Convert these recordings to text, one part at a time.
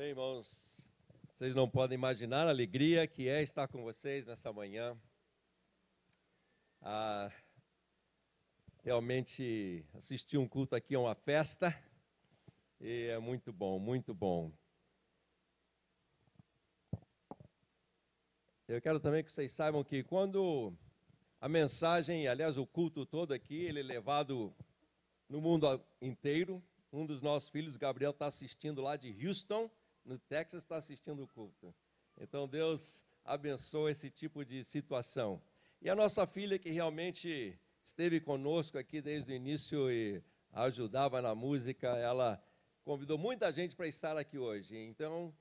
Bem, irmãos, vocês não podem imaginar a alegria que é estar com vocês nessa manhã. Ah, realmente assistir um culto aqui é uma festa e é muito bom, muito bom. Eu quero também que vocês saibam que quando a mensagem, aliás, o culto todo aqui, ele é levado no mundo inteiro. Um dos nossos filhos, Gabriel, está assistindo lá de Houston no Texas está assistindo o culto. Então Deus abençoa esse tipo de situação. E a nossa filha que realmente esteve conosco aqui desde o início e ajudava na música, ela convidou muita gente para estar aqui hoje. Então,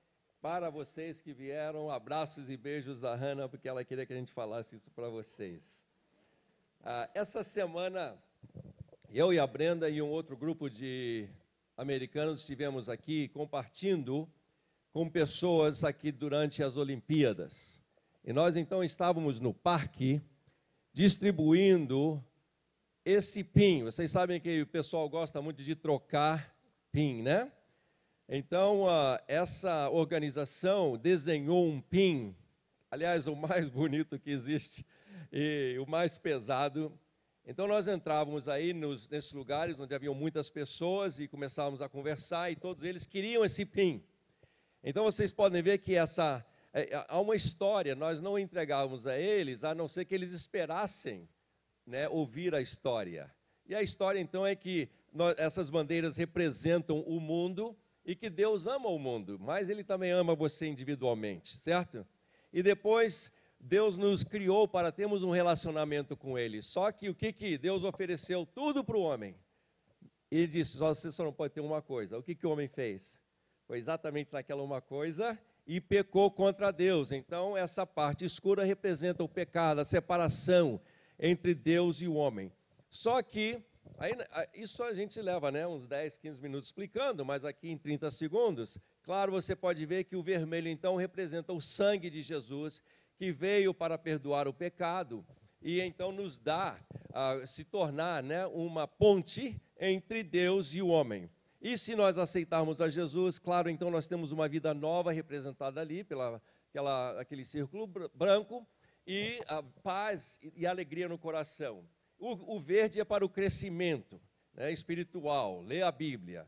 para vocês que vieram, abraços e beijos da Hannah, porque ela queria que a gente falasse isso para vocês. Ah, essa semana, eu e a Brenda e um outro grupo de americanos estivemos aqui compartilhando com pessoas aqui durante as Olimpíadas. E nós então estávamos no parque distribuindo esse PIN. Vocês sabem que o pessoal gosta muito de trocar PIN, né? Então, ah, essa organização desenhou um PIN, aliás, o mais bonito que existe e o mais pesado. Então, nós entrávamos aí nos, nesses lugares onde haviam muitas pessoas e começávamos a conversar, e todos eles queriam esse PIN. Então vocês podem ver que essa é, é, há uma história, nós não entregávamos a eles, a não ser que eles esperassem né, ouvir a história. E a história então é que nós, essas bandeiras representam o mundo e que Deus ama o mundo, mas Ele também ama você individualmente, certo? E depois Deus nos criou para termos um relacionamento com Ele. Só que o que, que Deus ofereceu tudo para o homem? Ele disse: só você só não pode ter uma coisa. O que, que o homem fez? foi exatamente naquela uma coisa, e pecou contra Deus. Então, essa parte escura representa o pecado, a separação entre Deus e o homem. Só que, aí, ah, isso a gente leva né, uns 10, 15 minutos explicando, mas aqui em 30 segundos, claro, você pode ver que o vermelho, então, representa o sangue de Jesus, que veio para perdoar o pecado e então nos dá, a ah, se tornar né, uma ponte entre Deus e o homem. E se nós aceitarmos a Jesus, claro, então nós temos uma vida nova representada ali, pela, aquela, aquele círculo branco, e a paz e alegria no coração. O, o verde é para o crescimento né, espiritual, ler a Bíblia,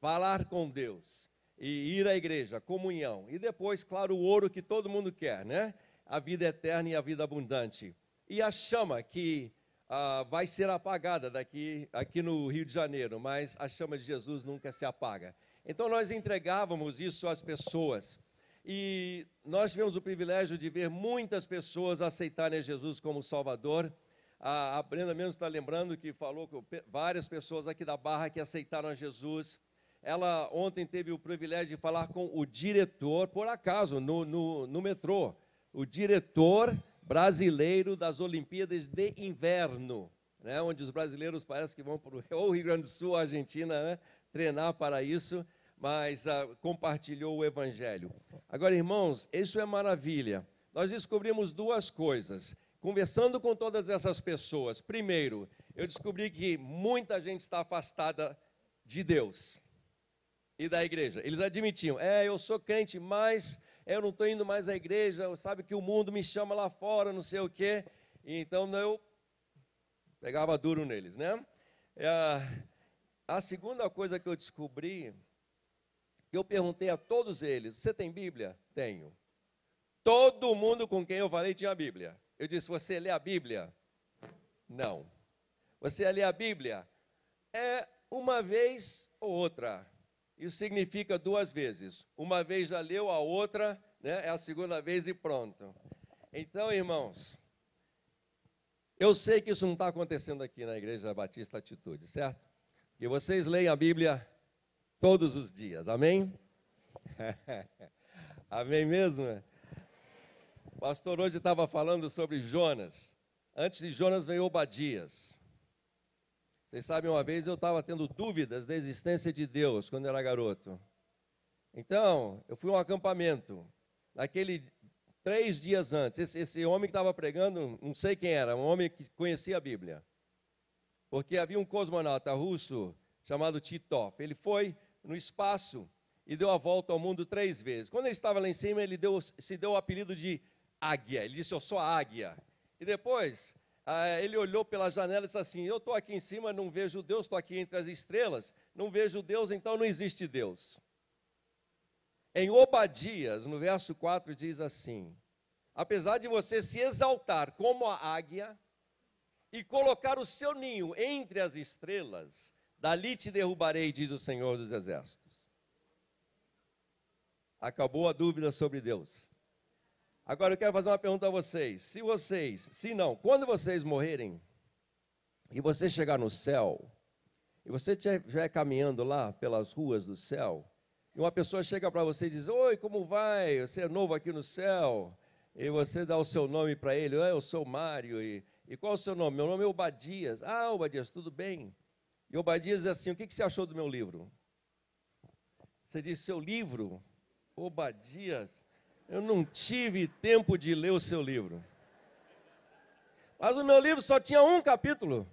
falar com Deus, e ir à igreja, comunhão. E depois, claro, o ouro que todo mundo quer, né? A vida eterna e a vida abundante. E a chama que ah, vai ser apagada daqui aqui no Rio de Janeiro, mas a chama de Jesus nunca se apaga. Então nós entregávamos isso às pessoas. E nós tivemos o privilégio de ver muitas pessoas aceitarem Jesus como Salvador. A, Brenda mesmo está lembrando que falou com várias pessoas aqui da Barra que aceitaram a Jesus. Ela ontem teve o privilégio de falar com o diretor, por acaso, no, no, no metrô. O diretor brasileiro das Olimpíadas de Inverno, né, onde os brasileiros parece que vão para o Rio Grande do Sul, Argentina, né, treinar para isso, mas ah, compartilhou o Evangelho. Agora, irmãos, isso é maravilha. Nós descobrimos duas coisas. Conversando com todas essas pessoas, primeiro, eu descobri que muita gente está afastada de Deus e da igreja. Eles admitiam, é, eu sou crente, mas eu não estou indo mais à igreja, sabe que o mundo me chama lá fora, não sei o quê. Então eu pegava duro neles, né? É, a segunda coisa que eu descobri, eu perguntei a todos eles: Você tem Bíblia? Tenho. Todo mundo com quem eu falei tinha Bíblia. Eu disse: Você lê a Bíblia? Não. Você lê a Bíblia? É uma vez ou outra. Isso significa duas vezes. Uma vez já leu, a outra né, é a segunda vez e pronto. Então, irmãos, eu sei que isso não está acontecendo aqui na Igreja Batista Atitude, certo? Que vocês leem a Bíblia todos os dias, amém? amém mesmo? O pastor hoje estava falando sobre Jonas. Antes de Jonas veio Obadias. Vocês sabem, uma vez eu estava tendo dúvidas da existência de Deus quando era garoto. Então, eu fui a um acampamento. Naquele três dias antes, esse, esse homem que estava pregando, não sei quem era, um homem que conhecia a Bíblia. Porque havia um cosmonauta russo chamado Titov. Ele foi no espaço e deu a volta ao mundo três vezes. Quando ele estava lá em cima, ele deu, se deu o apelido de águia. Ele disse: Eu sou a águia. E depois, ah, ele olhou pela janela e disse assim: Eu estou aqui em cima, não vejo Deus, estou aqui entre as estrelas, não vejo Deus, então não existe Deus. Em Obadias, no verso 4, diz assim: Apesar de você se exaltar como a águia e colocar o seu ninho entre as estrelas, dali te derrubarei, diz o Senhor dos Exércitos. Acabou a dúvida sobre Deus. Agora eu quero fazer uma pergunta a vocês. Se vocês, se não, quando vocês morrerem e você chegar no céu, e você estiver caminhando lá pelas ruas do céu, e uma pessoa chega para você e diz: Oi, como vai? Você é novo aqui no céu? E você dá o seu nome para ele: Eu sou Mário. E, e, qual é o seu nome? Meu nome é Obadias. Ah, Obadias, tudo bem. E Obadias diz assim: O que, que você achou do meu livro? Você diz: Seu livro? Obadias. Eu não tive tempo de ler o seu livro. Mas o meu livro só tinha um capítulo.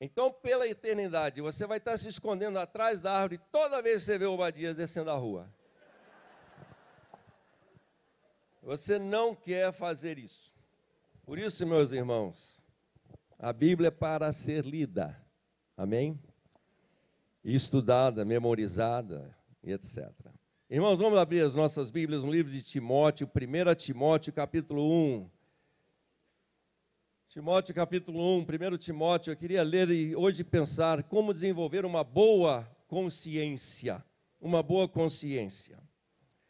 Então, pela eternidade, você vai estar se escondendo atrás da árvore toda vez que você vê o Obadias descendo a rua. Você não quer fazer isso. Por isso, meus irmãos, a Bíblia é para ser lida, amém? E estudada, memorizada e etc. Irmãos, vamos abrir as nossas Bíblias no livro de Timóteo, 1 Timóteo, capítulo 1. Timóteo, capítulo 1, 1 Timóteo, eu queria ler e hoje pensar como desenvolver uma boa consciência. Uma boa consciência.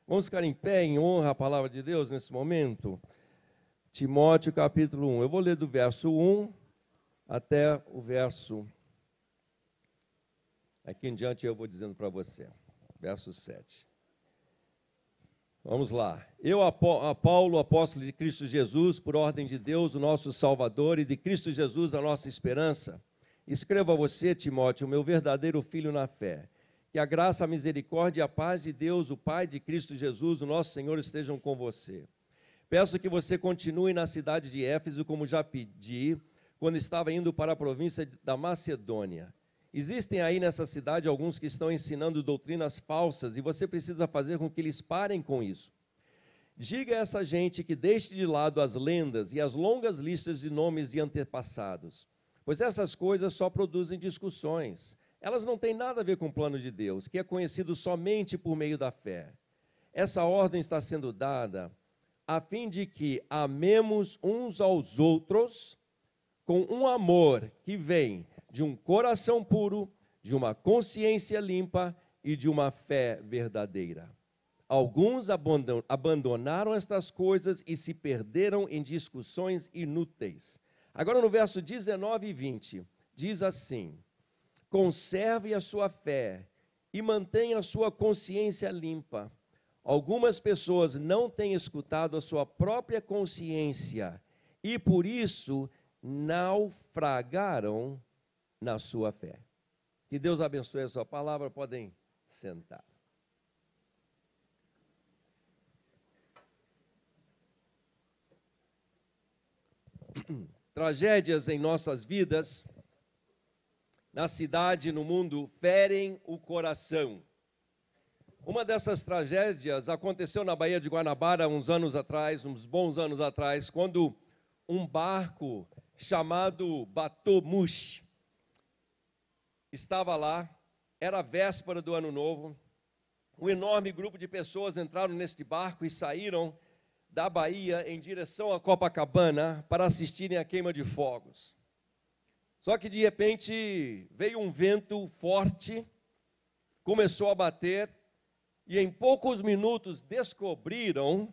Vamos ficar em pé em honra à palavra de Deus nesse momento? Timóteo, capítulo 1. Eu vou ler do verso 1 até o verso. Aqui em diante eu vou dizendo para você. Verso 7. Vamos lá. Eu, a Paulo, apóstolo de Cristo Jesus, por ordem de Deus, o nosso Salvador, e de Cristo Jesus, a nossa esperança, escrevo a você, Timóteo, meu verdadeiro filho na fé. Que a graça, a misericórdia e a paz de Deus, o Pai de Cristo Jesus, o nosso Senhor, estejam com você. Peço que você continue na cidade de Éfeso, como já pedi, quando estava indo para a província da Macedônia. Existem aí nessa cidade alguns que estão ensinando doutrinas falsas e você precisa fazer com que eles parem com isso. Diga a essa gente que deixe de lado as lendas e as longas listas de nomes de antepassados, pois essas coisas só produzem discussões. Elas não têm nada a ver com o plano de Deus, que é conhecido somente por meio da fé. Essa ordem está sendo dada a fim de que amemos uns aos outros com um amor que vem de um coração puro, de uma consciência limpa e de uma fé verdadeira. Alguns abandonaram estas coisas e se perderam em discussões inúteis. Agora, no verso 19 e 20, diz assim: Conserve a sua fé e mantenha a sua consciência limpa. Algumas pessoas não têm escutado a sua própria consciência e por isso naufragaram na sua fé. Que Deus abençoe a sua palavra, podem sentar. Tragédias em nossas vidas, na cidade, no mundo, ferem o coração. Uma dessas tragédias aconteceu na Baía de Guanabara uns anos atrás, uns bons anos atrás, quando um barco chamado Batomush estava lá, era véspera do ano novo. Um enorme grupo de pessoas entraram neste barco e saíram da Bahia em direção a Copacabana para assistirem à queima de fogos. Só que de repente veio um vento forte, começou a bater, e em poucos minutos descobriram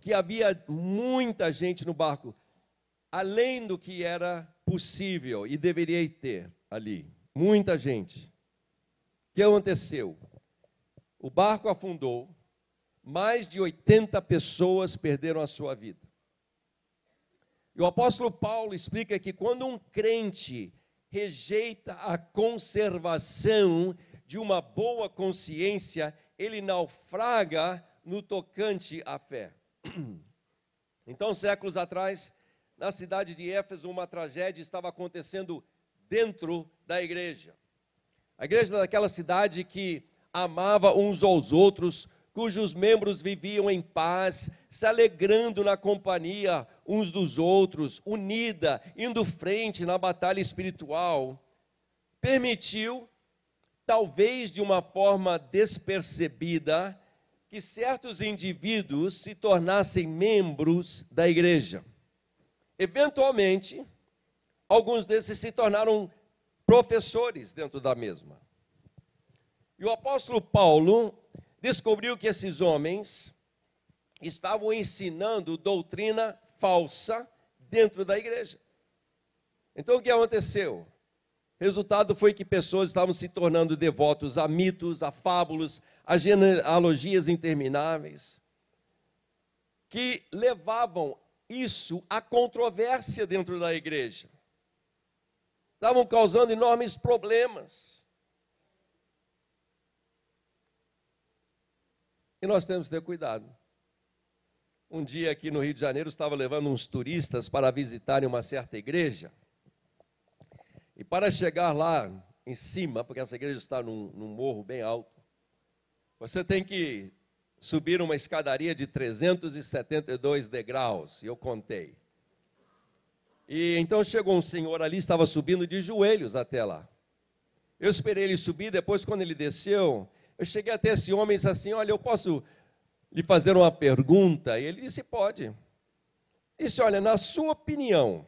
que havia muita gente no barco, além do que era possível e deveria ter ali. Muita gente. O que aconteceu? O barco afundou, mais de 80 pessoas perderam a sua vida. E o apóstolo Paulo explica que quando um crente rejeita a conservação de uma boa consciência, ele naufraga no tocante à fé. Então, séculos atrás, na cidade de Éfeso, uma tragédia estava acontecendo dentro da igreja. A igreja daquela cidade que amava uns aos outros, cujos membros viviam em paz, se alegrando na companhia uns dos outros, unida, indo frente na batalha espiritual, permitiu, talvez de uma forma despercebida, que certos indivíduos se tornassem membros da igreja. Eventualmente, Alguns desses se tornaram professores dentro da mesma. E o apóstolo Paulo descobriu que esses homens estavam ensinando doutrina falsa dentro da igreja. Então o que aconteceu? Resultado foi que pessoas estavam se tornando devotos a mitos, a fábulas, a genealogias intermináveis, que levavam isso à controvérsia dentro da igreja estavam causando enormes problemas. E nós temos que ter cuidado. Um dia aqui no Rio de Janeiro estava levando uns turistas para visitarem uma certa igreja. E para chegar lá em cima, porque essa igreja está num, num morro bem alto, você tem que subir uma escadaria de 372 degraus, e eu contei. E então chegou um senhor ali, estava subindo de joelhos até lá. Eu esperei ele subir, depois quando ele desceu, eu cheguei até esse homem e disse assim: "Olha, eu posso lhe fazer uma pergunta?" E ele disse: "Pode". Disse: "Olha, na sua opinião,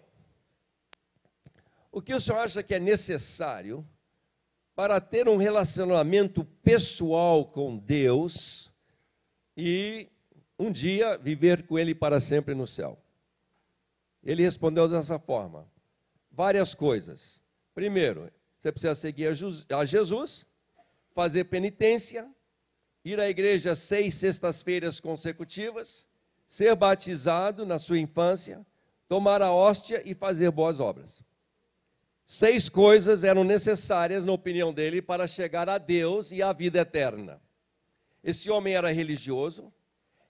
o que o senhor acha que é necessário para ter um relacionamento pessoal com Deus e um dia viver com Ele para sempre no céu? Ele respondeu dessa forma: várias coisas. Primeiro, você precisa seguir a Jesus, fazer penitência, ir à igreja seis sextas-feiras consecutivas, ser batizado na sua infância, tomar a hóstia e fazer boas obras. Seis coisas eram necessárias, na opinião dele, para chegar a Deus e à vida eterna. Esse homem era religioso,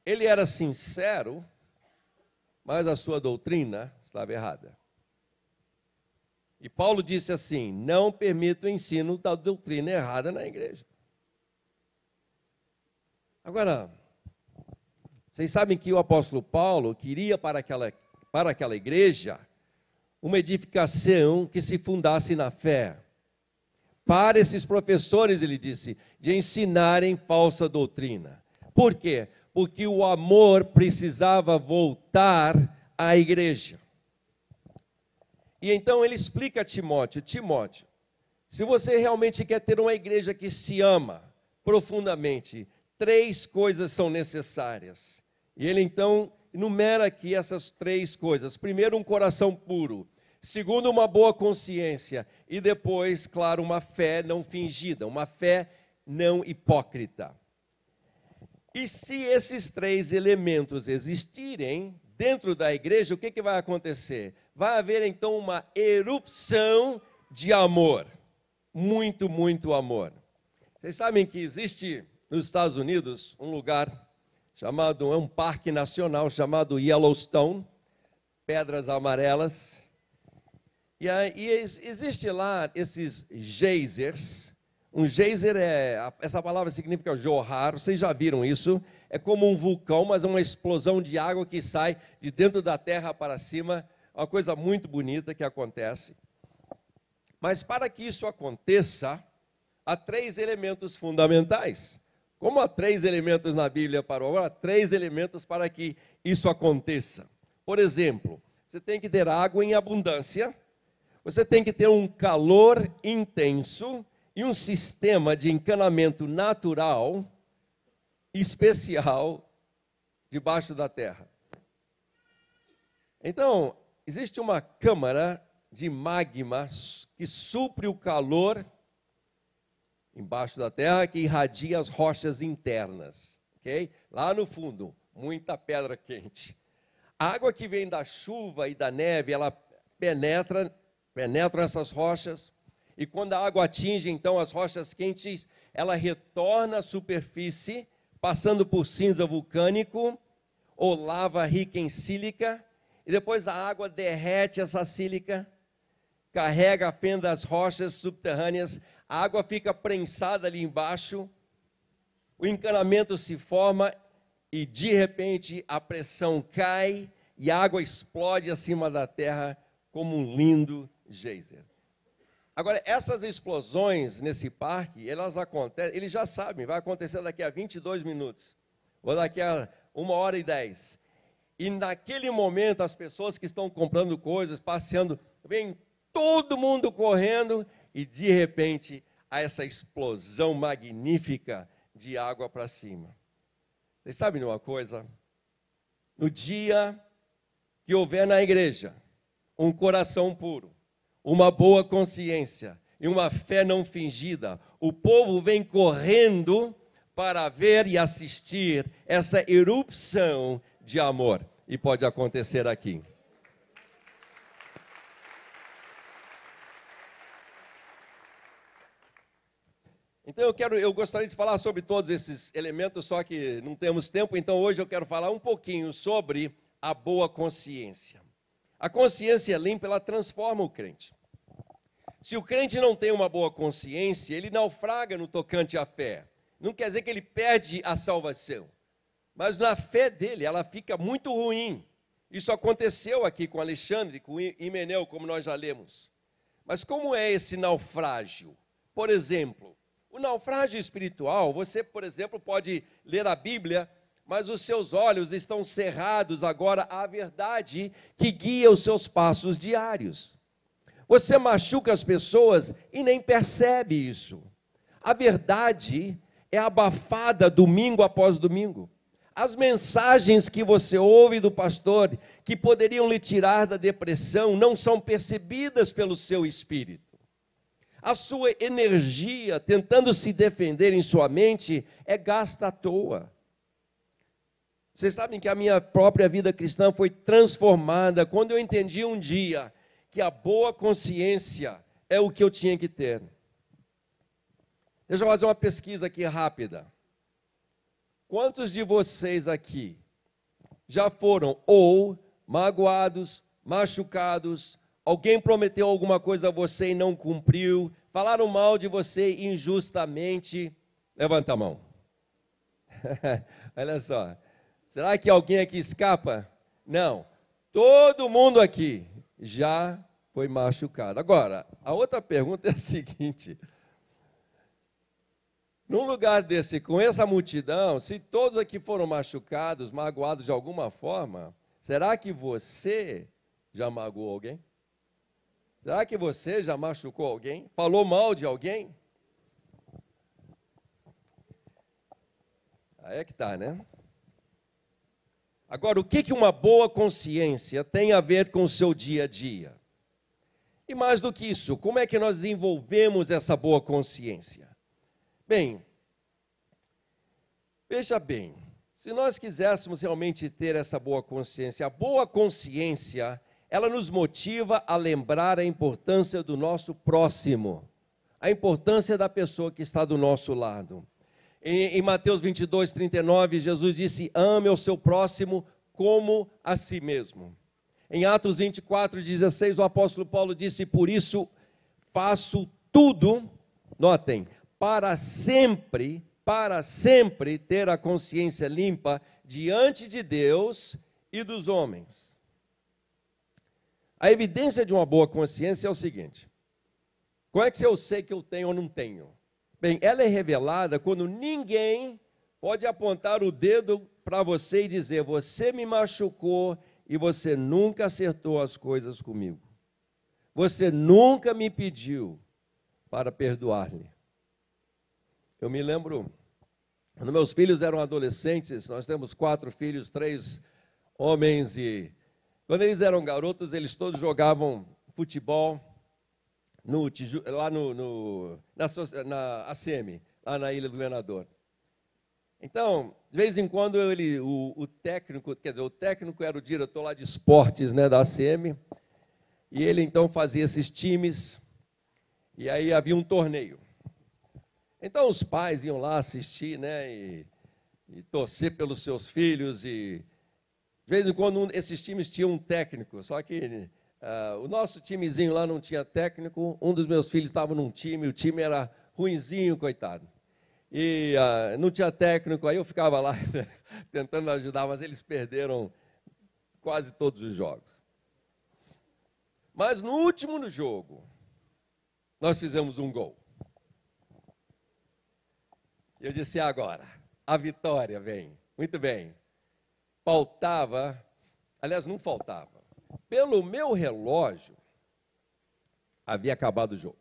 ele era sincero, mas a sua doutrina estava errada. E Paulo disse assim: não permito o ensino da doutrina errada na igreja. Agora, vocês sabem que o apóstolo Paulo queria para aquela, para aquela igreja uma edificação que se fundasse na fé. Para esses professores, ele disse, de ensinarem falsa doutrina. Por quê? porque o amor precisava voltar à igreja. E então ele explica a Timóteo: Timóteo, se você realmente quer ter uma igreja que se ama profundamente, três coisas são necessárias. E ele então enumera aqui essas três coisas: primeiro, um coração puro, segundo, uma boa consciência, e depois, claro, uma fé não fingida, uma fé não hipócrita. E se esses três elementos existirem dentro da igreja, o que, que vai acontecer? Vai haver então uma erupção de amor. Muito, muito amor. Vocês sabem que existe nos Estados Unidos um lugar chamado, é um parque nacional chamado Yellowstone, Pedras Amarelas. E, aí, e existe lá esses geysers, um geyser é, essa palavra significa jorrar, vocês já viram isso? É como um vulcão, mas é uma explosão de água que sai de dentro da terra para cima, é uma coisa muito bonita que acontece. Mas para que isso aconteça, há três elementos fundamentais. Como há três elementos na Bíblia para agora, há três elementos para que isso aconteça. Por exemplo, você tem que ter água em abundância, você tem que ter um calor intenso e um sistema de encanamento natural especial debaixo da terra. Então, existe uma câmara de magma que supre o calor embaixo da terra que irradia as rochas internas, OK? Lá no fundo, muita pedra quente. A água que vem da chuva e da neve, ela penetra, penetra essas rochas, e quando a água atinge então as rochas quentes, ela retorna à superfície, passando por cinza vulcânico ou lava rica em sílica, e depois a água derrete essa sílica, carrega a fenda das rochas subterrâneas, a água fica prensada ali embaixo, o encanamento se forma e de repente a pressão cai e a água explode acima da terra como um lindo geyser. Agora, essas explosões nesse parque, elas acontecem, eles já sabem, vai acontecer daqui a 22 minutos, ou daqui a uma hora e 10. E naquele momento, as pessoas que estão comprando coisas, passeando, vem todo mundo correndo e de repente há essa explosão magnífica de água para cima. Vocês sabem de uma coisa? No dia que houver na igreja um coração puro, uma boa consciência e uma fé não fingida. O povo vem correndo para ver e assistir essa erupção de amor. E pode acontecer aqui. Então eu quero, eu gostaria de falar sobre todos esses elementos, só que não temos tempo, então hoje eu quero falar um pouquinho sobre a boa consciência. A consciência limpa, ela transforma o crente. Se o crente não tem uma boa consciência, ele naufraga no tocante à fé. Não quer dizer que ele perde a salvação, mas na fé dele ela fica muito ruim. Isso aconteceu aqui com Alexandre, com Imenel, como nós já lemos. Mas como é esse naufrágio? Por exemplo, o naufrágio espiritual, você, por exemplo, pode ler a Bíblia mas os seus olhos estão cerrados agora à verdade que guia os seus passos diários. Você machuca as pessoas e nem percebe isso. A verdade é abafada domingo após domingo. As mensagens que você ouve do pastor que poderiam lhe tirar da depressão não são percebidas pelo seu espírito. A sua energia tentando se defender em sua mente é gasta à toa vocês sabem que a minha própria vida cristã foi transformada quando eu entendi um dia que a boa consciência é o que eu tinha que ter. Deixa eu fazer uma pesquisa aqui rápida. Quantos de vocês aqui já foram ou magoados, machucados, alguém prometeu alguma coisa a você e não cumpriu, falaram mal de você injustamente? Levanta a mão. Olha só. Será que alguém aqui escapa? Não. Todo mundo aqui já foi machucado. Agora, a outra pergunta é a seguinte: num lugar desse, com essa multidão, se todos aqui foram machucados, magoados de alguma forma, será que você já magoou alguém? Será que você já machucou alguém? Falou mal de alguém? Aí é que tá, né? Agora, o que, que uma boa consciência tem a ver com o seu dia a dia? E mais do que isso, como é que nós desenvolvemos essa boa consciência? Bem, veja bem, se nós quiséssemos realmente ter essa boa consciência, a boa consciência, ela nos motiva a lembrar a importância do nosso próximo, a importância da pessoa que está do nosso lado. Em, em Mateus 22, 39, Jesus disse: Ame o seu próximo como a si mesmo. Em Atos 24, 16, o apóstolo Paulo disse: Por isso faço tudo, notem, para sempre, para sempre ter a consciência limpa diante de Deus e dos homens. A evidência de uma boa consciência é o seguinte: como é que eu sei que eu tenho ou não tenho? Bem, ela é revelada quando ninguém pode apontar o dedo para você e dizer: Você me machucou e você nunca acertou as coisas comigo. Você nunca me pediu para perdoar-lhe. Eu me lembro, quando meus filhos eram adolescentes, nós temos quatro filhos, três homens, e quando eles eram garotos, eles todos jogavam futebol no, lá no, no na, na ACM, lá na Ilha do Governador. Então, de vez em quando ele, o, o, técnico, quer dizer, o técnico era o diretor lá de esportes né, da ACM, e ele então fazia esses times, e aí havia um torneio. Então os pais iam lá assistir, né, e, e torcer pelos seus filhos, e de vez em quando um, esses times tinham um técnico, só que Uh, o nosso timezinho lá não tinha técnico, um dos meus filhos estava num time, o time era ruinzinho, coitado. E uh, não tinha técnico, aí eu ficava lá né, tentando ajudar, mas eles perderam quase todos os jogos. Mas no último jogo, nós fizemos um gol. Eu disse: agora, a vitória vem. Muito bem. Faltava, aliás, não faltava pelo meu relógio, havia acabado o jogo.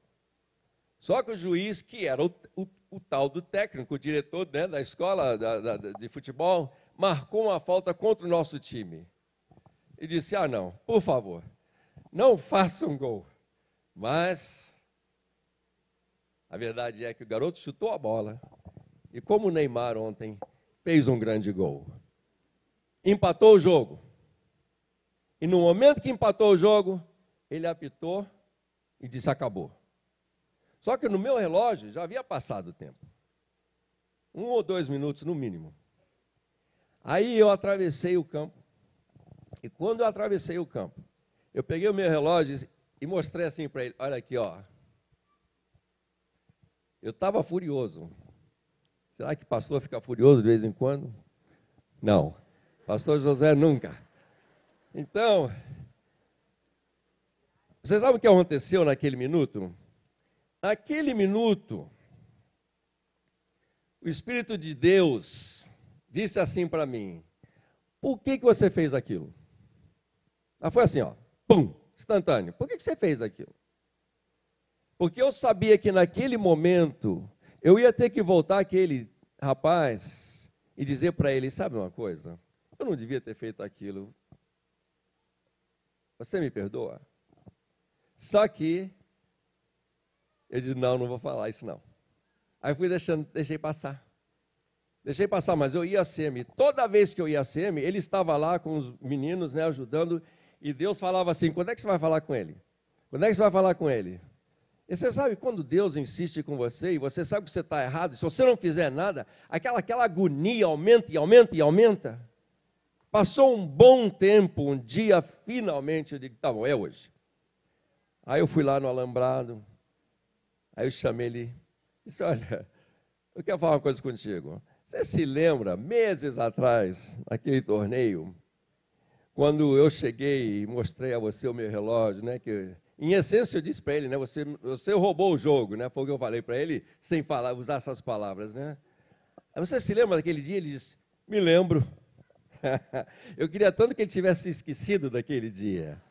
Só que o juiz, que era o, o, o tal do técnico, o diretor né, da escola da, da, de futebol, marcou uma falta contra o nosso time. E disse: Ah, não, por favor, não faça um gol. Mas a verdade é que o garoto chutou a bola. E como o Neymar ontem fez um grande gol, empatou o jogo. E no momento que empatou o jogo, ele apitou e disse: acabou. Só que no meu relógio já havia passado o tempo um ou dois minutos no mínimo. Aí eu atravessei o campo. E quando eu atravessei o campo, eu peguei o meu relógio e mostrei assim para ele: olha aqui, ó. Eu estava furioso. Será que pastor fica furioso de vez em quando? Não. Pastor José nunca. Então, vocês sabem o que aconteceu naquele minuto? Naquele minuto, o Espírito de Deus disse assim para mim: Por que, que você fez aquilo? Mas foi assim, ó, pum, instantâneo. Por que, que você fez aquilo? Porque eu sabia que naquele momento eu ia ter que voltar aquele rapaz e dizer para ele: Sabe uma coisa? Eu não devia ter feito aquilo. Você me perdoa? Só que eu disse: Não, não vou falar isso não. Aí fui deixando, deixei passar. Deixei passar, mas eu ia a SEMI. Toda vez que eu ia a SEMI, ele estava lá com os meninos, né, ajudando, e Deus falava assim: quando é que você vai falar com ele? Quando é que você vai falar com ele? E você sabe quando Deus insiste com você e você sabe que você está errado, se você não fizer nada, aquela, aquela agonia aumenta e aumenta e aumenta. Passou um bom tempo, um dia, finalmente, eu digo, tá bom, é hoje. Aí eu fui lá no alambrado, aí eu chamei ele, disse, olha, eu quero falar uma coisa contigo. Você se lembra, meses atrás, naquele torneio, quando eu cheguei e mostrei a você o meu relógio, né, que em essência eu disse para ele, né, você, você roubou o jogo, né, foi o que eu falei para ele, sem falar, usar essas palavras, né. Aí você se lembra daquele dia? Ele disse, me lembro. Eu queria tanto que ele tivesse esquecido daquele dia.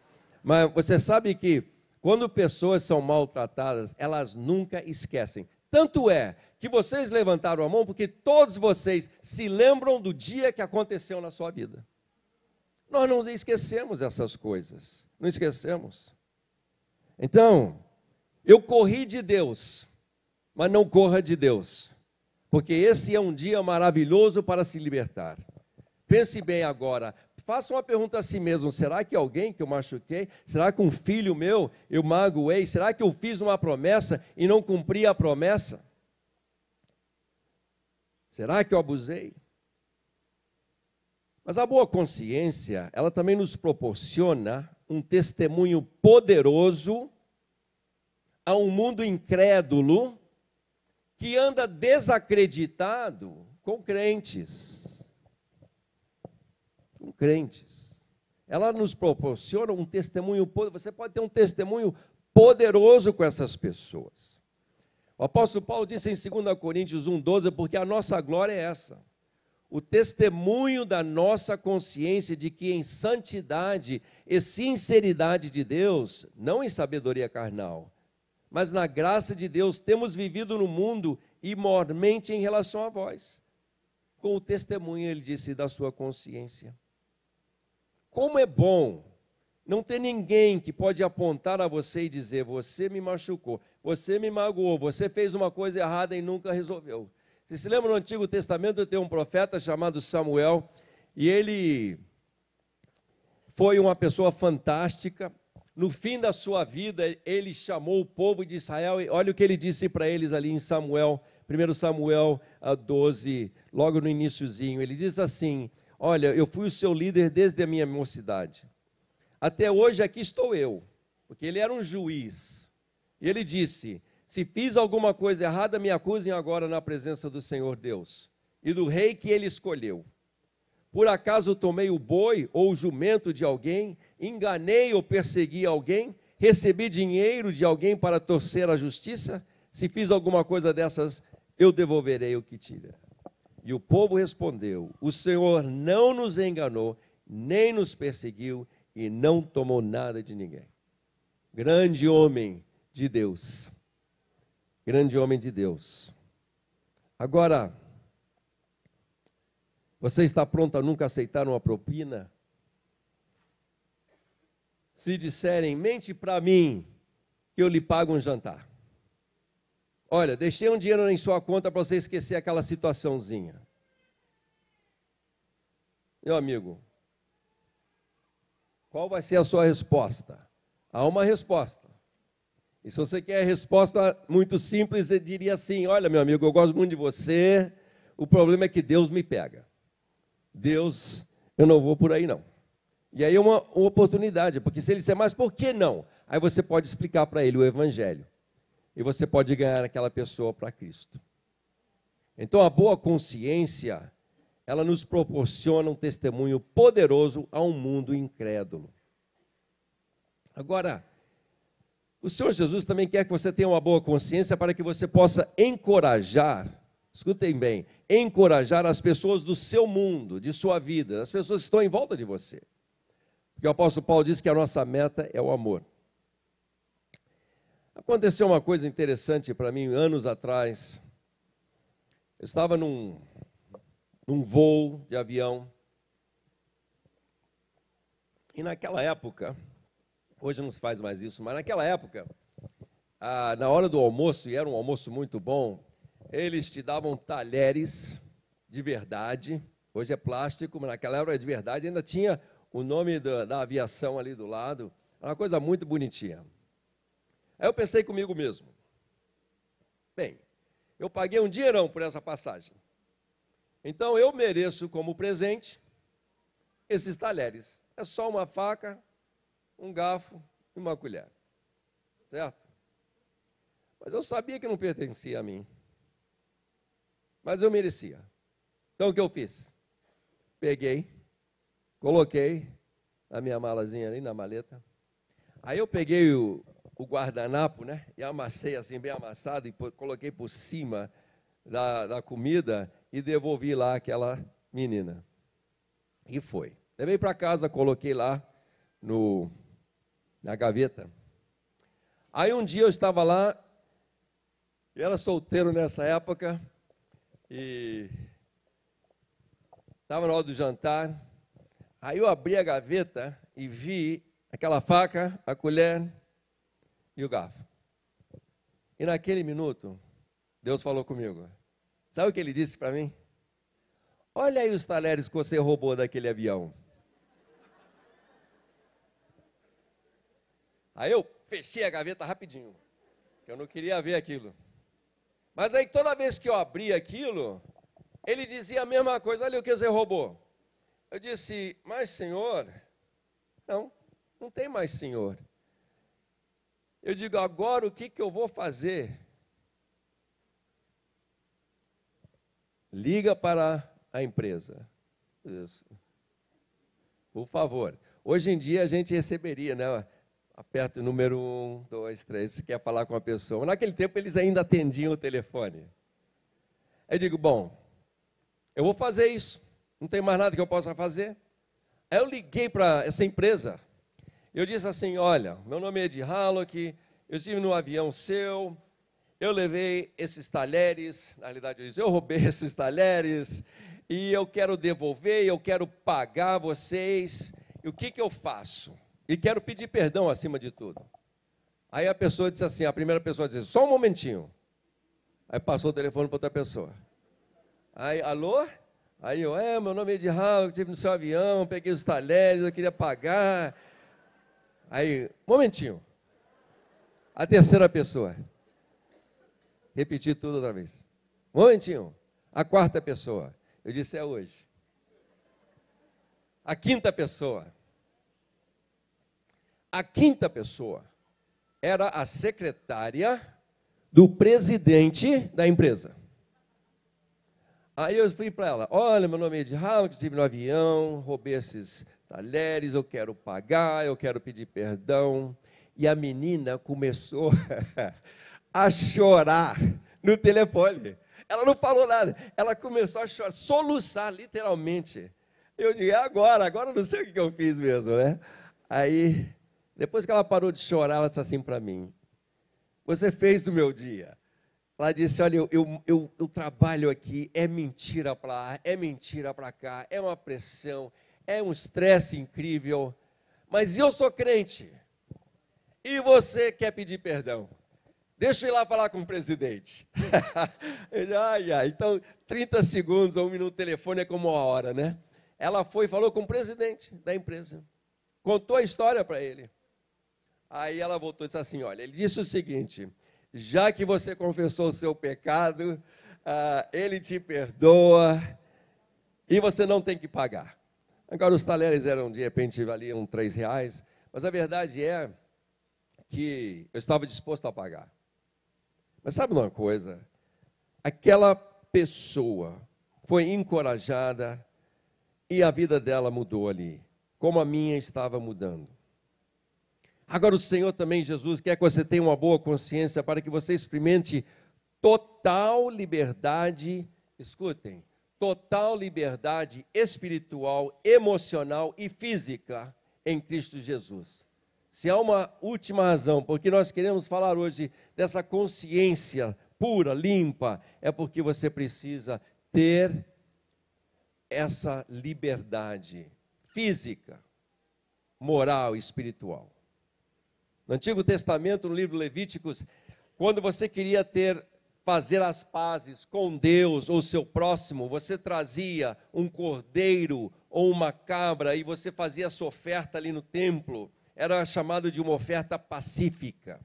Mas você sabe que quando pessoas são maltratadas, elas nunca esquecem. Tanto é que vocês levantaram a mão porque todos vocês se lembram do dia que aconteceu na sua vida. Nós não esquecemos essas coisas. Não esquecemos. Então, eu corri de Deus, mas não corra de Deus, porque esse é um dia maravilhoso para se libertar. Pense bem agora. Faça uma pergunta a si mesmo: será que alguém que eu machuquei? Será que um filho meu eu magoei? Será que eu fiz uma promessa e não cumpri a promessa? Será que eu abusei? Mas a boa consciência, ela também nos proporciona um testemunho poderoso a um mundo incrédulo que anda desacreditado com crentes com crentes. Ela nos proporciona um testemunho poderoso. Você pode ter um testemunho poderoso com essas pessoas. O apóstolo Paulo disse em 2 Coríntios 1,12: Porque a nossa glória é essa, o testemunho da nossa consciência de que em santidade e sinceridade de Deus, não em sabedoria carnal, mas na graça de Deus, temos vivido no mundo e mormente em relação a vós. Com o testemunho, ele disse, da sua consciência. Como é bom não ter ninguém que pode apontar a você e dizer: você me machucou, você me magoou, você fez uma coisa errada e nunca resolveu. Você se lembra no Antigo Testamento tem um profeta chamado Samuel e ele foi uma pessoa fantástica. No fim da sua vida, ele chamou o povo de Israel e olha o que ele disse para eles ali em Samuel, 1 Samuel 12, ah, logo no iníciozinho. Ele diz assim: Olha, eu fui o seu líder desde a minha mocidade. Até hoje aqui estou eu. Porque ele era um juiz. E ele disse: Se fiz alguma coisa errada, me acusem agora na presença do Senhor Deus e do rei que ele escolheu. Por acaso tomei o boi ou o jumento de alguém, enganei ou persegui alguém, recebi dinheiro de alguém para torcer a justiça? Se fiz alguma coisa dessas, eu devolverei o que tira. E o povo respondeu: O Senhor não nos enganou, nem nos perseguiu e não tomou nada de ninguém. Grande homem de Deus. Grande homem de Deus. Agora, você está pronto a nunca aceitar uma propina? Se disserem, mente para mim que eu lhe pago um jantar. Olha, deixei um dinheiro em sua conta para você esquecer aquela situaçãozinha. Meu amigo, qual vai ser a sua resposta? Há uma resposta. E se você quer a resposta muito simples, eu diria assim: Olha, meu amigo, eu gosto muito de você, o problema é que Deus me pega. Deus, eu não vou por aí não. E aí é uma, uma oportunidade, porque se ele disser, mas por que não? Aí você pode explicar para ele o evangelho e você pode ganhar aquela pessoa para Cristo. Então, a boa consciência, ela nos proporciona um testemunho poderoso a um mundo incrédulo. Agora, o Senhor Jesus também quer que você tenha uma boa consciência para que você possa encorajar, escutem bem, encorajar as pessoas do seu mundo, de sua vida, as pessoas que estão em volta de você. Porque o apóstolo Paulo diz que a nossa meta é o amor. Aconteceu uma coisa interessante para mim anos atrás. Eu estava num, num voo de avião. E naquela época, hoje não se faz mais isso, mas naquela época, ah, na hora do almoço, e era um almoço muito bom, eles te davam talheres de verdade. Hoje é plástico, mas naquela época era de verdade. Ainda tinha o nome da, da aviação ali do lado. Era uma coisa muito bonitinha. Aí eu pensei comigo mesmo: bem, eu paguei um dinheirão por essa passagem. Então eu mereço como presente esses talheres. É só uma faca, um garfo e uma colher. Certo? Mas eu sabia que não pertencia a mim. Mas eu merecia. Então o que eu fiz? Peguei, coloquei a minha malazinha ali, na maleta. Aí eu peguei o, o guardanapo, né? E amassei assim, bem amassado, e coloquei por cima da, da comida e devolvi lá aquela menina. E foi. Levei para casa, coloquei lá no, na gaveta. Aí um dia eu estava lá, eu era solteiro nessa época, e estava na hora do jantar. Aí eu abri a gaveta e vi aquela faca, a colher, e o garfo. E naquele minuto, Deus falou comigo. Sabe o que ele disse para mim? Olha aí os talheres que você roubou daquele avião. Aí eu fechei a gaveta rapidinho, porque eu não queria ver aquilo. Mas aí toda vez que eu abria aquilo, ele dizia a mesma coisa: olha o que você roubou. Eu disse, mas senhor, não, não tem mais senhor. Eu digo, agora o que, que eu vou fazer? Liga para a empresa. Isso. Por favor. Hoje em dia a gente receberia, né? Aperta o número um, dois, três, se quer falar com a pessoa. naquele tempo eles ainda atendiam o telefone. Eu digo, bom, eu vou fazer isso. Não tem mais nada que eu possa fazer. Aí eu liguei para essa empresa. Eu disse assim: Olha, meu nome é Ed Halock, eu estive no avião seu, eu levei esses talheres, na realidade eu disse, eu roubei esses talheres, e eu quero devolver, eu quero pagar vocês, e o que, que eu faço? E quero pedir perdão acima de tudo. Aí a pessoa disse assim, a primeira pessoa disse, só um momentinho. Aí passou o telefone para outra pessoa. Aí, alô? Aí eu, é, meu nome é Ed Halock, eu estive no seu avião, peguei os talheres, eu queria pagar, Aí, momentinho. A terceira pessoa. Repetir tudo outra vez. Momentinho. A quarta pessoa. Eu disse é hoje. A quinta pessoa. A quinta pessoa era a secretária do presidente da empresa. Aí eu falei para ela: olha, meu nome é Ed Howard, tive no avião, roubei esses talheres, eu quero pagar, eu quero pedir perdão. E a menina começou a chorar no telefone. Ela não falou nada, ela começou a chorar, soluçar literalmente. Eu digo, é agora, agora, agora não sei o que eu fiz mesmo, né? Aí, depois que ela parou de chorar, ela disse assim para mim: Você fez o meu dia. Ela disse: Olha, eu, eu, eu, eu trabalho aqui, é mentira para lá, é mentira para cá, é uma pressão, é um estresse incrível. Mas eu sou crente. E você quer pedir perdão? Deixa eu ir lá falar com o presidente. Ele, ai, ai. Então, 30 segundos ou um minuto de telefone é como uma hora, né? Ela foi e falou com o presidente da empresa. Contou a história para ele. Aí ela voltou e disse assim: Olha, ele disse o seguinte: já que você confessou o seu pecado, ah, ele te perdoa e você não tem que pagar. Agora os talheres eram, de repente, valiam três reais, mas a verdade é que eu estava disposto a pagar. Mas sabe uma coisa? Aquela pessoa foi encorajada e a vida dela mudou ali, como a minha estava mudando. Agora o Senhor também, Jesus, quer que você tenha uma boa consciência para que você experimente total liberdade, escutem, total liberdade espiritual, emocional e física em Cristo Jesus. Se há uma última razão, por que nós queremos falar hoje dessa consciência pura, limpa, é porque você precisa ter essa liberdade física, moral e espiritual. No Antigo Testamento, no livro Levíticos, quando você queria ter fazer as pazes com Deus ou seu próximo, você trazia um cordeiro ou uma cabra e você fazia sua oferta ali no templo. Era chamado de uma oferta pacífica.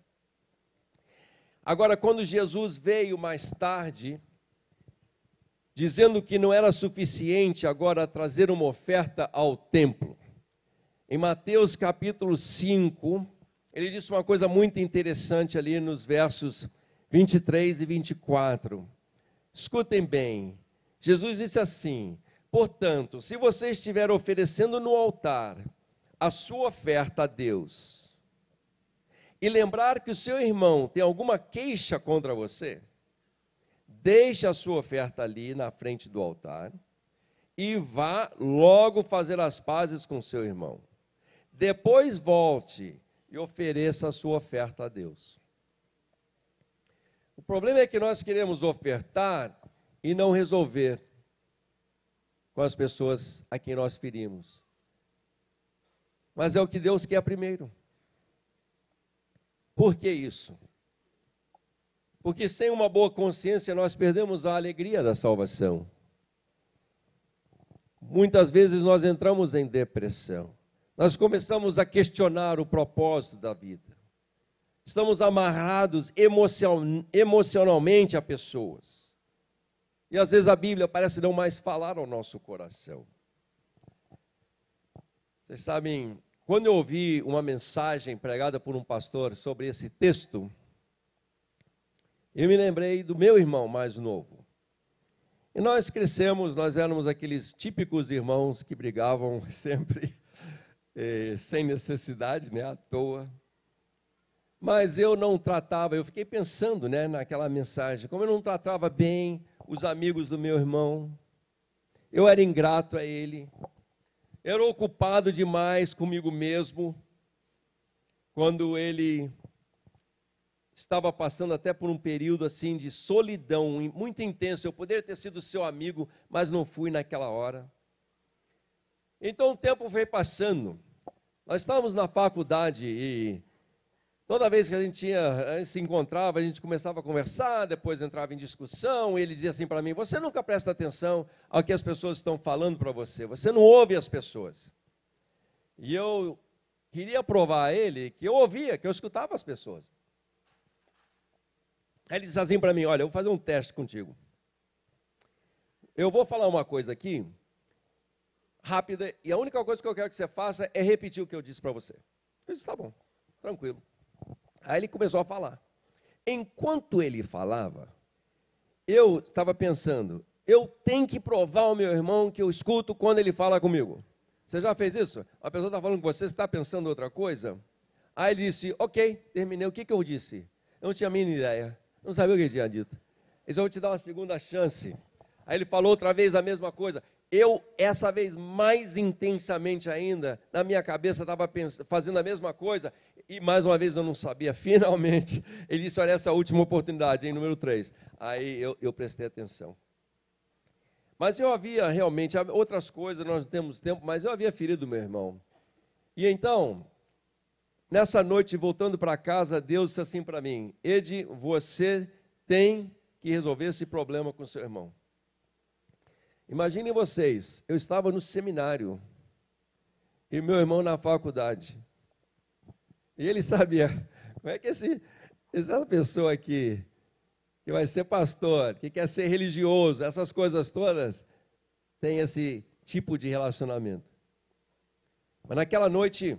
Agora, quando Jesus veio mais tarde, dizendo que não era suficiente agora trazer uma oferta ao templo, em Mateus capítulo 5, ele disse uma coisa muito interessante ali nos versos 23 e 24. Escutem bem. Jesus disse assim: Portanto, se você estiver oferecendo no altar a sua oferta a Deus, e lembrar que o seu irmão tem alguma queixa contra você, deixe a sua oferta ali na frente do altar e vá logo fazer as pazes com seu irmão. Depois volte e ofereça a sua oferta a Deus. O problema é que nós queremos ofertar e não resolver com as pessoas a quem nós ferimos. Mas é o que Deus quer primeiro. Por que isso? Porque sem uma boa consciência nós perdemos a alegria da salvação. Muitas vezes nós entramos em depressão. Nós começamos a questionar o propósito da vida estamos amarrados emocionalmente a pessoas. E às vezes a Bíblia parece não mais falar ao nosso coração. Vocês sabem, quando eu ouvi uma mensagem pregada por um pastor sobre esse texto, eu me lembrei do meu irmão mais novo. E nós crescemos, nós éramos aqueles típicos irmãos que brigavam sempre, eh, sem necessidade, né, à toa mas eu não tratava, eu fiquei pensando né, naquela mensagem, como eu não tratava bem os amigos do meu irmão, eu era ingrato a ele, eu era ocupado demais comigo mesmo, quando ele estava passando até por um período assim de solidão muito intenso. Eu poderia ter sido seu amigo, mas não fui naquela hora. Então o tempo foi passando. Nós estávamos na faculdade e Toda vez que a gente, tinha, a eh, gente se encontrava, a gente começava a conversar, depois entrava em discussão, e ele dizia assim para mim: Você nunca presta atenção ao que as pessoas estão falando para você, você não ouve as pessoas. E eu queria provar a ele que eu ouvia, que eu escutava as pessoas. Aí ele disse assim para mim: Olha, eu vou fazer um teste contigo. Eu vou falar uma coisa aqui, rápida, e a única coisa que eu quero que você faça é repetir o que eu disse para você. Eu disse: Tá bom, tranquilo. Aí ele começou a falar. Enquanto ele falava, eu estava pensando, eu tenho que provar ao meu irmão que eu escuto quando ele fala comigo. Você já fez isso? A pessoa está falando com você, você está pensando outra coisa? Aí ele disse, ok, terminei. O que, que eu disse? Eu não tinha a mínima ideia. Eu não sabia o que ele tinha dito. Eles vão te dar uma segunda chance. Aí ele falou outra vez a mesma coisa. Eu, essa vez mais intensamente ainda, na minha cabeça estava fazendo a mesma coisa. E mais uma vez eu não sabia, finalmente. Ele disse: Olha, essa última oportunidade, em número 3. Aí eu, eu prestei atenção. Mas eu havia realmente, outras coisas, nós não temos tempo, mas eu havia ferido meu irmão. E então, nessa noite, voltando para casa, Deus disse assim para mim: Ed, você tem que resolver esse problema com seu irmão. Imaginem vocês, eu estava no seminário e meu irmão na faculdade. E ele sabia, como é que esse, essa pessoa aqui, que vai ser pastor, que quer ser religioso, essas coisas todas, tem esse tipo de relacionamento. Mas naquela noite,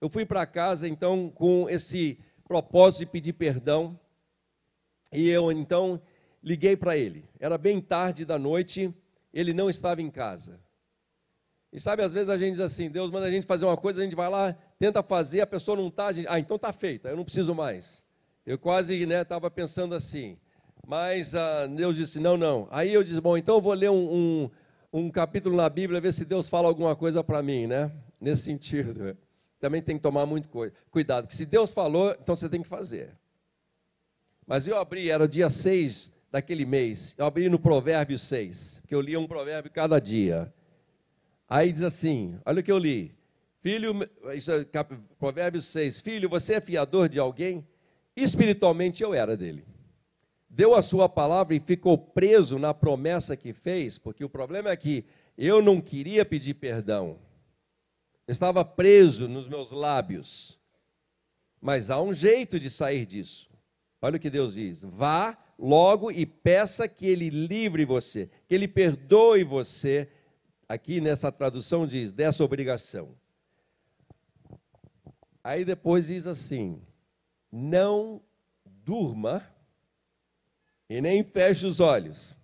eu fui para casa, então, com esse propósito de pedir perdão, e eu, então, liguei para ele. Era bem tarde da noite, ele não estava em casa. E sabe, às vezes a gente diz assim: Deus manda a gente fazer uma coisa, a gente vai lá, tenta fazer, a pessoa não está, ah, então está feita, eu não preciso mais. Eu quase estava né, pensando assim. Mas ah, Deus disse: não, não. Aí eu disse: bom, então eu vou ler um, um, um capítulo na Bíblia, ver se Deus fala alguma coisa para mim, né? Nesse sentido. Né? Também tem que tomar muito cuidado, que se Deus falou, então você tem que fazer. Mas eu abri, era o dia 6 daquele mês, eu abri no Provérbio 6, porque eu lia um provérbio cada dia. Aí diz assim: olha o que eu li. Filho, é Provérbios 6, filho, você é fiador de alguém? Espiritualmente eu era dele. Deu a sua palavra e ficou preso na promessa que fez, porque o problema é que eu não queria pedir perdão. estava preso nos meus lábios. Mas há um jeito de sair disso. Olha o que Deus diz: vá logo e peça que ele livre você, que ele perdoe você Aqui nessa tradução diz dessa obrigação. Aí depois diz assim: não durma e nem feche os olhos.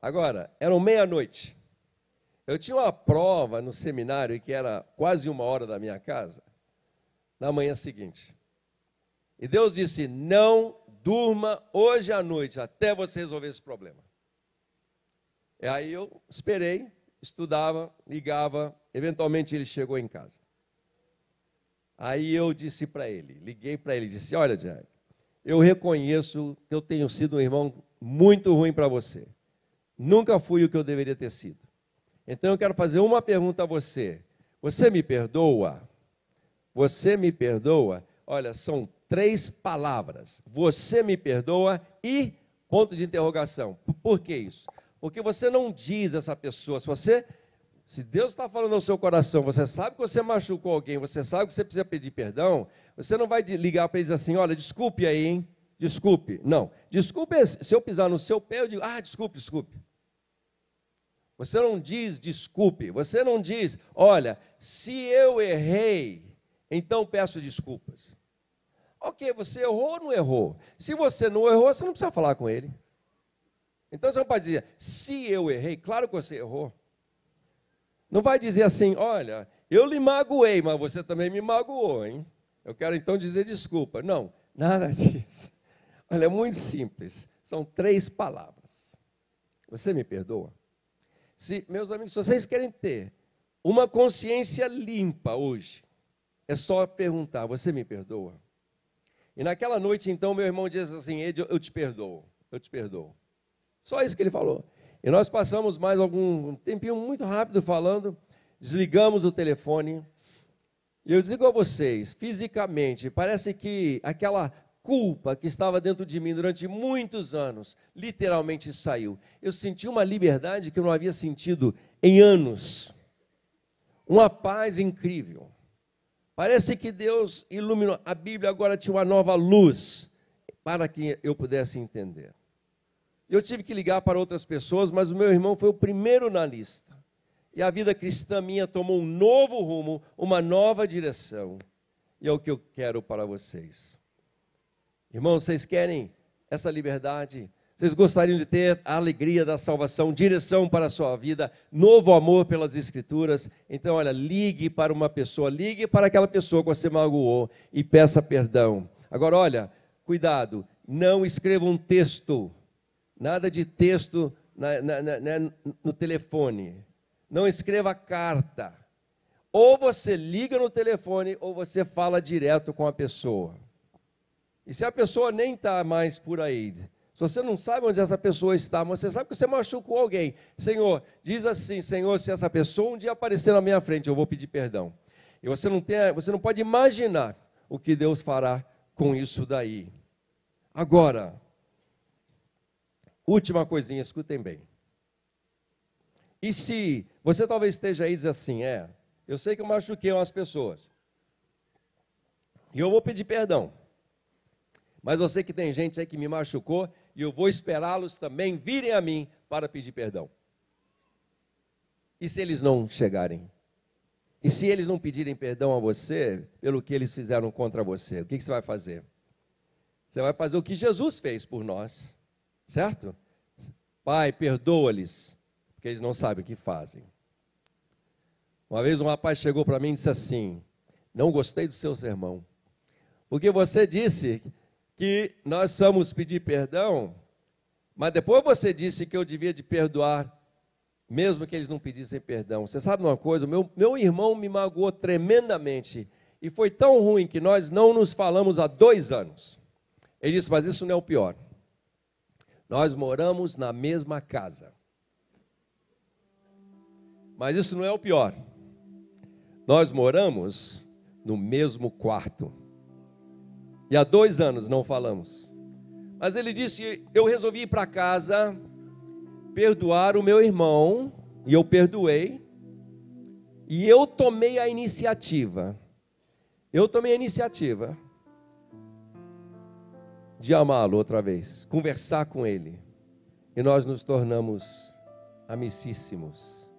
Agora, eram meia-noite. Eu tinha uma prova no seminário que era quase uma hora da minha casa, na manhã seguinte. E Deus disse: Não durma hoje à noite, até você resolver esse problema. E é, aí eu esperei, estudava, ligava, eventualmente ele chegou em casa. Aí eu disse para ele, liguei para ele, disse: Olha, Jack, eu reconheço que eu tenho sido um irmão muito ruim para você. Nunca fui o que eu deveria ter sido. Então eu quero fazer uma pergunta a você. Você me perdoa? Você me perdoa? Olha, são três palavras. Você me perdoa e ponto de interrogação. Por que isso? Porque você não diz a essa pessoa, se você se Deus está falando no seu coração, você sabe que você machucou alguém, você sabe que você precisa pedir perdão, você não vai ligar para ele e dizer assim, olha, desculpe aí, hein? Desculpe. Não. Desculpe, é se eu pisar no seu pé, eu digo, ah, desculpe, desculpe. Você não diz desculpe, você não diz, olha, se eu errei, então peço desculpas. Ok, você errou ou não errou? Se você não errou, você não precisa falar com ele. Então você não pode dizer, se eu errei, claro que você errou. Não vai dizer assim, olha, eu lhe magoei, mas você também me magoou, hein? Eu quero então dizer desculpa. Não, nada disso. Olha, é muito simples. São três palavras. Você me perdoa? Se, meus amigos, se vocês querem ter uma consciência limpa hoje, é só perguntar: Você me perdoa? E naquela noite, então, meu irmão diz assim: Ed, eu te perdoo, eu te perdoo. Só isso que ele falou. E nós passamos mais algum tempinho muito rápido falando, desligamos o telefone. E eu digo a vocês, fisicamente, parece que aquela culpa que estava dentro de mim durante muitos anos literalmente saiu. Eu senti uma liberdade que eu não havia sentido em anos. Uma paz incrível. Parece que Deus iluminou. A Bíblia agora tinha uma nova luz para que eu pudesse entender. Eu tive que ligar para outras pessoas, mas o meu irmão foi o primeiro na lista. E a vida cristã minha tomou um novo rumo, uma nova direção. E é o que eu quero para vocês. Irmãos, vocês querem essa liberdade? Vocês gostariam de ter a alegria da salvação, direção para a sua vida, novo amor pelas Escrituras? Então, olha, ligue para uma pessoa, ligue para aquela pessoa que você magoou e peça perdão. Agora, olha, cuidado, não escreva um texto Nada de texto na, na, na, né, no telefone. Não escreva carta. Ou você liga no telefone ou você fala direto com a pessoa. E se a pessoa nem está mais por aí, se você não sabe onde essa pessoa está, mas você sabe que você machucou alguém. Senhor, diz assim: Senhor, se essa pessoa um dia aparecer na minha frente, eu vou pedir perdão. E você não, tem, você não pode imaginar o que Deus fará com isso daí. Agora, Última coisinha, escutem bem. E se você talvez esteja aí e diz assim, é, eu sei que eu machuquei umas pessoas. E eu vou pedir perdão. Mas eu sei que tem gente aí que me machucou e eu vou esperá-los também virem a mim para pedir perdão. E se eles não chegarem? E se eles não pedirem perdão a você pelo que eles fizeram contra você, o que, que você vai fazer? Você vai fazer o que Jesus fez por nós. Certo? Pai, perdoa-lhes, porque eles não sabem o que fazem. Uma vez um rapaz chegou para mim e disse assim: Não gostei do seu sermão, porque você disse que nós somos pedir perdão, mas depois você disse que eu devia de perdoar, mesmo que eles não pedissem perdão. Você sabe uma coisa? Meu, meu irmão me magoou tremendamente e foi tão ruim que nós não nos falamos há dois anos. Ele disse: Mas isso não é o pior. Nós moramos na mesma casa. Mas isso não é o pior. Nós moramos no mesmo quarto. E há dois anos não falamos. Mas ele disse: Eu resolvi ir para casa, perdoar o meu irmão, e eu perdoei. E eu tomei a iniciativa. Eu tomei a iniciativa de amá-lo outra vez, conversar com ele. E nós nos tornamos amicíssimos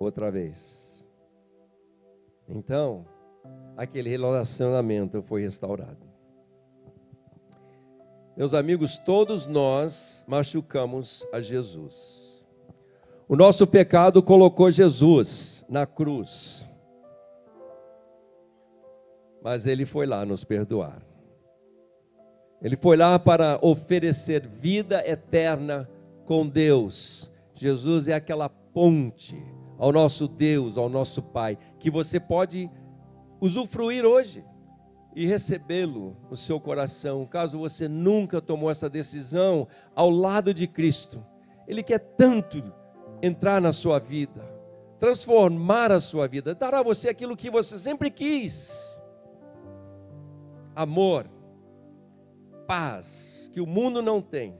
outra vez. Então, aquele relacionamento foi restaurado. Meus amigos, todos nós machucamos a Jesus. O nosso pecado colocou Jesus na cruz. Mas ele foi lá nos perdoar. Ele foi lá para oferecer vida eterna com Deus. Jesus é aquela ponte ao nosso Deus, ao nosso Pai, que você pode usufruir hoje e recebê-lo no seu coração, caso você nunca tomou essa decisão ao lado de Cristo. Ele quer tanto entrar na sua vida, transformar a sua vida, dar a você aquilo que você sempre quis: amor, paz que o mundo não tem.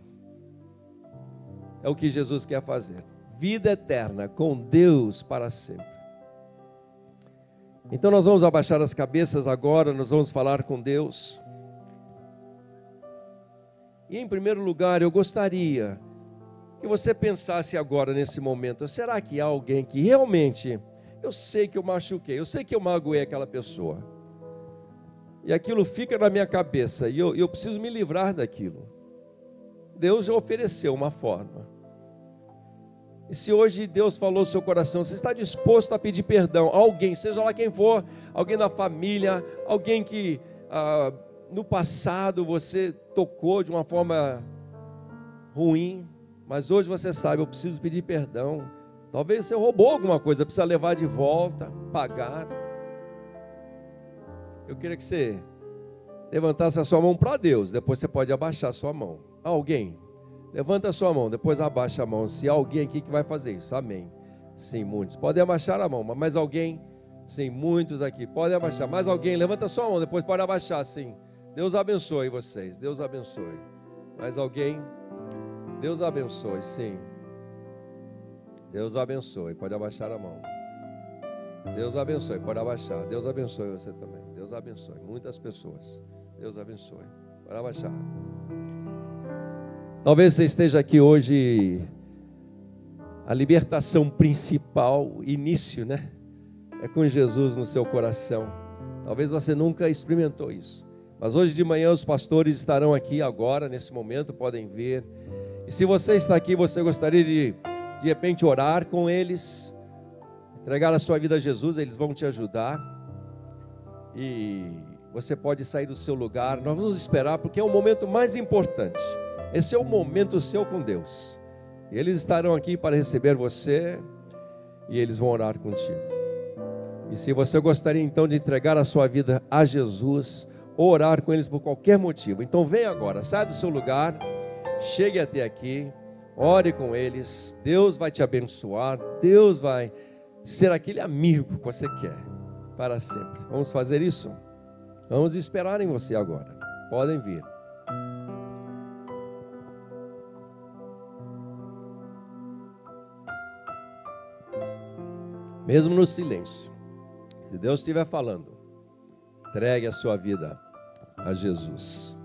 É o que Jesus quer fazer. Vida eterna com Deus para sempre. Então nós vamos abaixar as cabeças agora, nós vamos falar com Deus. E em primeiro lugar, eu gostaria que você pensasse agora nesse momento: será que há alguém que realmente eu sei que eu machuquei, eu sei que eu magoei aquela pessoa? E aquilo fica na minha cabeça e eu, eu preciso me livrar daquilo. Deus já ofereceu uma forma. E se hoje Deus falou no seu coração, você está disposto a pedir perdão a alguém, seja lá quem for, alguém da família, alguém que ah, no passado você tocou de uma forma ruim, mas hoje você sabe, eu preciso pedir perdão. Talvez você roubou alguma coisa, precisa levar de volta, pagar. Eu queria que você levantasse a sua mão para Deus, depois você pode abaixar a sua mão. Alguém, levanta a sua mão, depois abaixa a mão. Se alguém aqui que vai fazer isso, amém. Sim, muitos. Podem abaixar a mão, mas mais alguém? Sim, muitos aqui. Podem abaixar. Mais alguém, levanta a sua mão, depois pode abaixar, sim. Deus abençoe vocês, Deus abençoe. Mais alguém? Deus abençoe, sim. Deus abençoe. Pode abaixar a mão. Deus abençoe, pode abaixar. Deus abençoe você também. Deus abençoe muitas pessoas. Deus abençoe. Pode abaixar. Talvez você esteja aqui hoje. A libertação principal, início, né? É com Jesus no seu coração. Talvez você nunca experimentou isso. Mas hoje de manhã os pastores estarão aqui agora, nesse momento, podem ver. E se você está aqui, você gostaria de de repente orar com eles, entregar a sua vida a Jesus, eles vão te ajudar. E você pode sair do seu lugar. Nós vamos esperar porque é o momento mais importante. Esse é o momento seu com Deus. Eles estarão aqui para receber você e eles vão orar contigo. E se você gostaria então de entregar a sua vida a Jesus, ou orar com eles por qualquer motivo, então venha agora, sai do seu lugar, chegue até aqui, ore com eles, Deus vai te abençoar, Deus vai ser aquele amigo que você quer para sempre. Vamos fazer isso? Vamos esperar em você agora. Podem vir. Mesmo no silêncio, se Deus estiver falando, entregue a sua vida a Jesus.